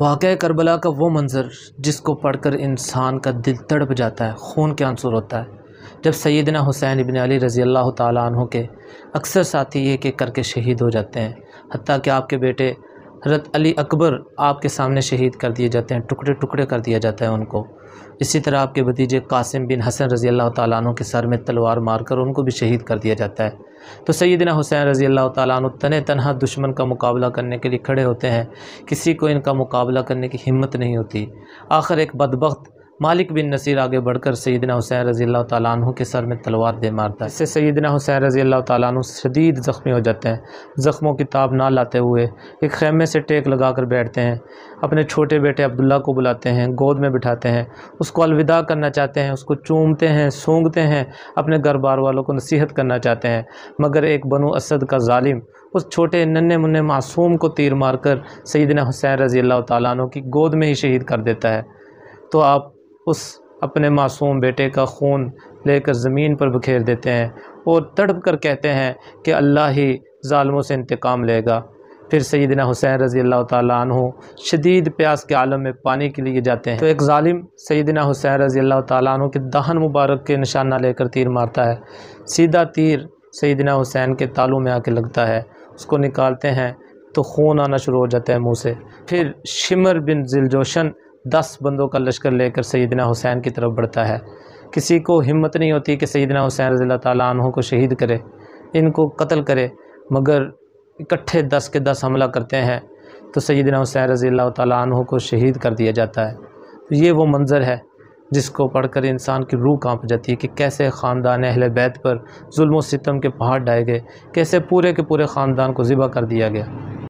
वाक़ करबला का वो मंज़र जिसको पढ़ कर इंसान का दिल तड़प जाता है खून के आंसुर होता है जब सैदना हुसैन इबन अली रज़ी अल्लाह तु के अक्सर साथी ये कि करके शहीद हो जाते हैं हती कि आपके बेटे हजरत अली अकबर आपके सामने शहीद कर दिए जाते हैं टुकड़े टुकड़े कर दिया जाता है उनको इसी तरह आपके भतीजे कासिम बिन हसन रज़ी अल्लाह तु के सर में तलवार मारकर उनको भी शहीद कर दिया जाता है तो सैदिना हुसैन रज़ी अल्लाह तु तन तनहा दुश्मन का मुकाबला करने के लिए खड़े होते हैं किसी को इनका मुकाबला करने की हिम्मत नहीं होती आखिर एक बदबक मालिक बिन नसीर आगे बढ़कर सैदना हुसैन रज़ी अल्लाह तु के सर में तलवार दे मारता है इससे सैदना हुसैन रज़ी अल्लाह तु शदीद ज़ख्मी हो जाते हैं ज़ख्मों की ताब ना लाते हुए एक खेमे से टेक लगा कर बैठते हैं अपने छोटे बेटे अब्दुल्ला को बुलाते हैं गोद में बिठाते हैं उसको अलविदा करना चाहते हैं उसको चूमते हैं सूंघते हैं अपने घर बार वालों को नसीहत करना चाहते हैं मगर एक बनु असद का ालिम उस छोटे नन्हे मुन्ने मासूम को तीर मारकर सैदना हुसैन रज़ी अल्लाह तु की गोद में ही शहीद कर देता है तो आप उस अपने मासूम बेटे का खून लेकर ज़मीन पर बखेर देते हैं और तड़प कर कहते हैं कि अल्लाह ही ालमों से इंतकाम लेगा फिर सैदना हुसैन रज़ी अल्लाह तु शदीद प्यास के आलम में पानी के लिए जाते हैं तो एक ालिम सैदना हुसैन रज़ी अल्लाह तु के दहन मुबारक के निशाना लेकर तीर मारता है सीधा तीर सैदना हुसैन के तालों में आके लगता है उसको निकालते हैं तो खून आना शुरू हो जाता है मुँह से फिर शिमर बिन जिलजोशन दस बंदों का लश्कर लेकर सैदना हुसैन की तरफ बढ़ता है किसी को हिम्मत नहीं होती कि सैदना हुसैन रज़ी तहों को शहीद करे इनको कत्ल करे मगर इकट्ठे दस के दस हमला करते हैं तो सैदना हुसैन रज़ी तु को शहीद कर दिया जाता है तो ये वो मंज़र है जिसको पढ़कर इंसान की रूह कांप जाती है कि कैसे ख़ानदान अहल बैत पर जुल्म सितम के पहाड़ डाए गए कैसे पूरे के पूरे ख़ानदान को ज़िबा कर दिया गया